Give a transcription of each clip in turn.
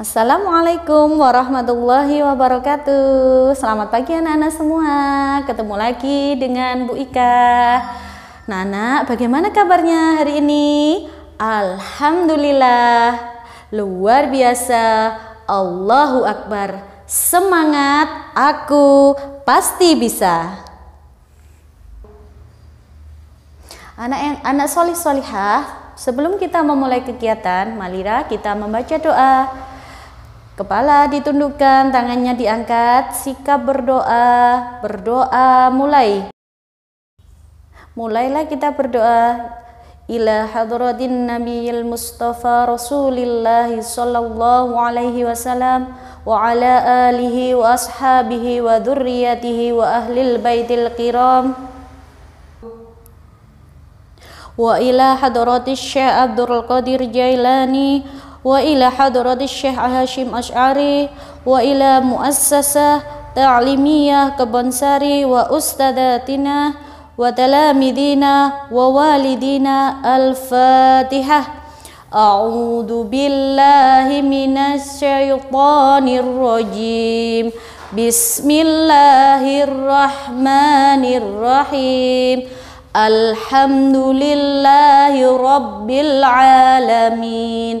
Assalamualaikum warahmatullahi wabarakatuh Selamat pagi anak-anak semua Ketemu lagi dengan Bu Ika Nana, bagaimana kabarnya hari ini? Alhamdulillah Luar biasa Allahu Akbar Semangat aku pasti bisa Anak yang anak solih solihah Sebelum kita memulai kegiatan Malira kita membaca doa Kepala ditundukkan, tangannya diangkat, sikap berdoa, berdoa mulai. Mulailah kita berdoa ila hadratin nabiyil mustafa rasulillahi sallallahu alaihi wasallam wa ala alihi wa ashabihi wa dhurriyatihi wa ahlil baitil kiram wa ila hadratis syekh Abdul Qadir Jailani وإلى حضرة الشيخ هاشم أشعري وإلى مؤسسة تعليمية كبنساري وأستاذاتنا وتلامذينا ووالدينا الفاتحة أعوذ بالله من الشيطان الرجيم بسم الله الرحمن الرحيم الحمد لله رب العالمين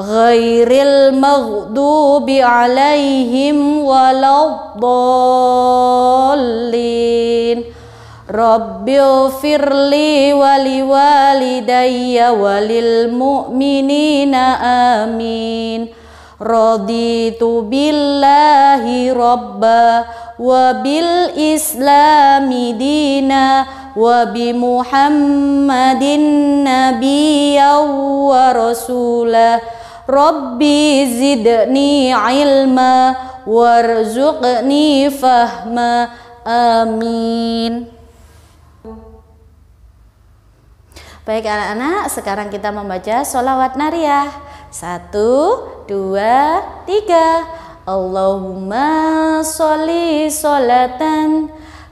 غير المغضوب عليهم ولا الضالين رب اغفر لي ولوالدي وللمؤمنين آمين رضيت بالله ربا وبالإسلام دينا وبمحمد نبيا ورسولا Rabbi zidni ilma warzuqni fahma amin Baik anak-anak, sekarang kita membaca sholawat nariyah Satu, dua, tiga Allahumma sholli sholatan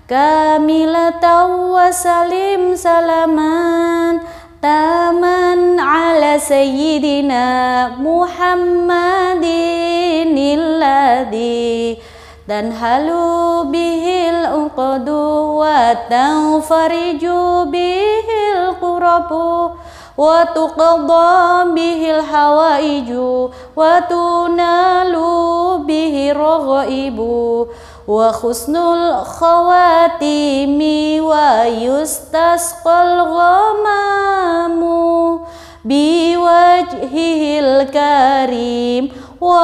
kamilatan wa salim salaman taman ala sayyidina Muhammadin illadhi dan halu bihil uqadu wa tanfariju bihil qurabu wa tuqadha bihil hawaiju wa tunalu bihir raghaibu wa khusnul khawatimi wa yustasqal ghamamu biwajhihil karim wa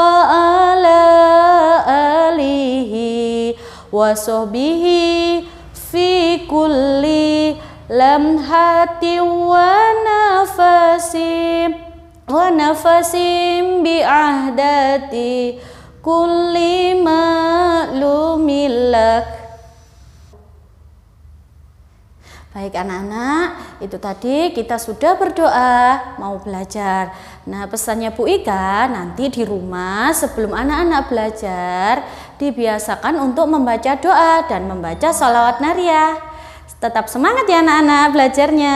ala alihi wa sahbihi fi kulli lamhati wa nafasim wa nafasim bi ahdati kulli ma'lumin Baik anak-anak, itu tadi kita sudah berdoa mau belajar. Nah pesannya Bu Ika nanti di rumah sebelum anak-anak belajar dibiasakan untuk membaca doa dan membaca salawat nariah. Tetap semangat ya anak-anak belajarnya.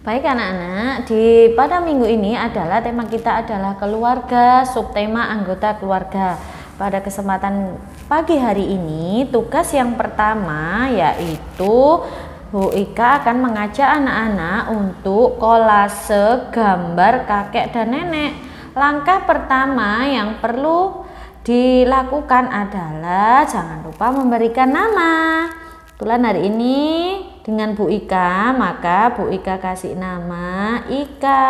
Baik anak-anak, di pada minggu ini adalah tema kita adalah keluarga, subtema anggota keluarga. Pada kesempatan pagi hari ini, tugas yang pertama yaitu Bu Ika akan mengajak anak-anak untuk kolase gambar kakek dan nenek. Langkah pertama yang perlu dilakukan adalah jangan lupa memberikan nama. Kebetulan hari ini dengan Bu Ika, maka Bu Ika kasih nama Ika.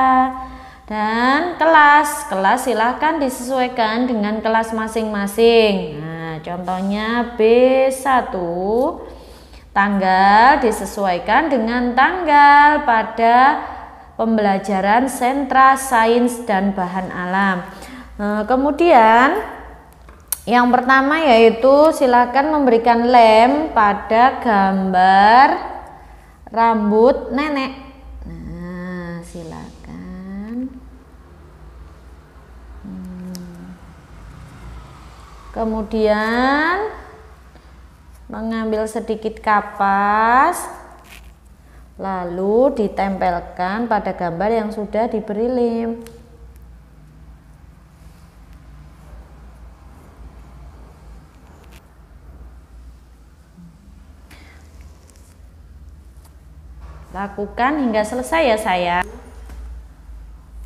Dan kelas, kelas silahkan disesuaikan dengan kelas masing-masing. Nah, contohnya B1, tanggal disesuaikan dengan tanggal pada pembelajaran sentra sains dan bahan alam. Nah, kemudian yang pertama yaitu silakan memberikan lem pada gambar rambut nenek. Nah, silakan. Hmm. Kemudian mengambil sedikit kapas lalu ditempelkan pada gambar yang sudah diberi lem. Lakukan hingga selesai ya saya.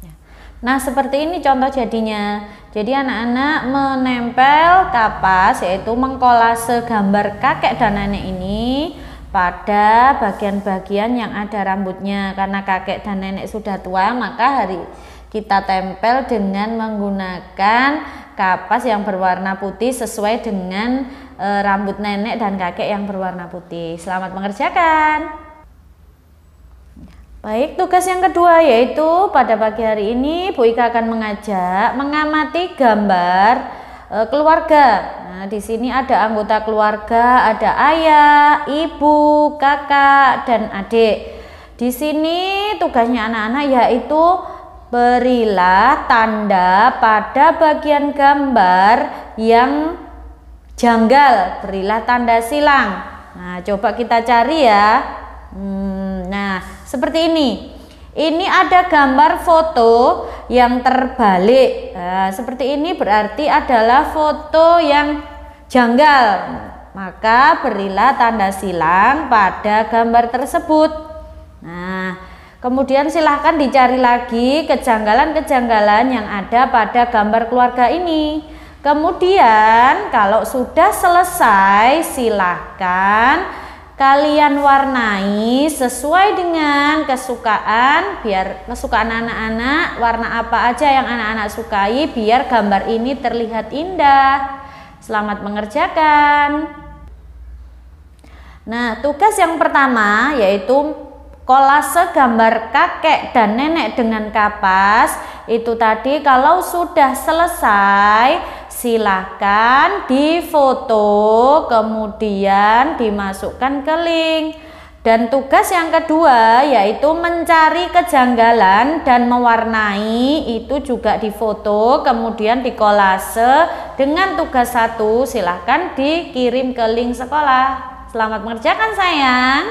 Ya. Nah, seperti ini contoh jadinya. Jadi anak-anak menempel kapas yaitu mengkolase gambar kakek dan nenek ini pada bagian-bagian yang ada rambutnya. Karena kakek dan nenek sudah tua, maka hari kita tempel dengan menggunakan kapas yang berwarna putih sesuai dengan eh, rambut nenek dan kakek yang berwarna putih. Selamat mengerjakan. Baik, tugas yang kedua yaitu pada pagi hari ini Bu Ika akan mengajak mengamati gambar e, keluarga. Nah, di sini ada anggota keluarga, ada ayah, ibu, kakak, dan adik. Di sini tugasnya anak-anak yaitu berilah tanda pada bagian gambar yang janggal, berilah tanda silang. Nah, coba kita cari ya. Hmm, seperti ini. Ini ada gambar foto yang terbalik. Nah, seperti ini berarti adalah foto yang janggal. Maka berilah tanda silang pada gambar tersebut. Nah, kemudian silahkan dicari lagi kejanggalan-kejanggalan yang ada pada gambar keluarga ini. Kemudian kalau sudah selesai silahkan kalian warnai sesuai dengan kesukaan biar kesukaan anak-anak warna apa aja yang anak-anak sukai biar gambar ini terlihat indah selamat mengerjakan nah tugas yang pertama yaitu kolase gambar kakek dan nenek dengan kapas itu tadi kalau sudah selesai silahkan difoto kemudian dimasukkan ke link dan tugas yang kedua yaitu mencari kejanggalan dan mewarnai itu juga difoto kemudian dikolase dengan tugas satu silahkan dikirim ke link sekolah selamat mengerjakan sayang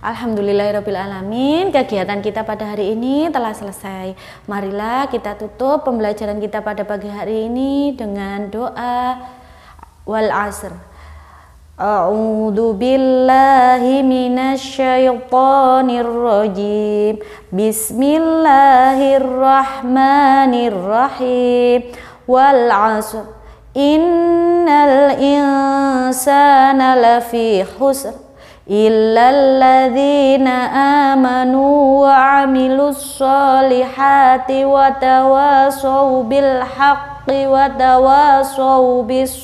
Alhamdulillahirrohmanirrohim Kegiatan kita pada hari ini telah selesai Marilah kita tutup pembelajaran kita pada pagi hari ini Dengan doa Wal asr A'udhu billahi minasyaitonir Bismillahirrahmanirrahim Wal asr Innal insana lafi khusr illalladzina amanu wa amilus wa tawasaw bil wa tawasaw bis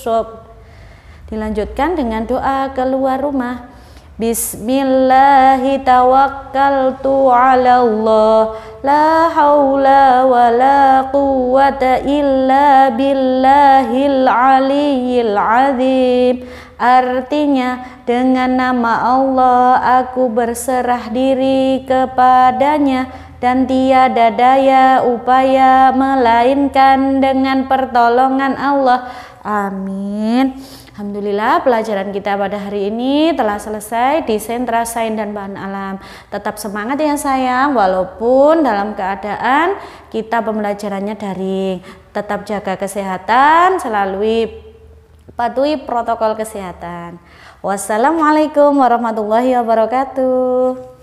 dilanjutkan dengan doa keluar rumah Bismillahi tawakkaltu ala Allah La hawla wa la quwata illa billahil aliyyil azim Artinya dengan nama Allah aku berserah diri kepadanya dan tiada daya upaya melainkan dengan pertolongan Allah. Amin. Alhamdulillah pelajaran kita pada hari ini telah selesai di sentra sains dan bahan alam. Tetap semangat ya sayang walaupun dalam keadaan kita pembelajarannya daring. Tetap jaga kesehatan, selalu patuhi protokol kesehatan. Wassalamualaikum warahmatullahi wabarakatuh.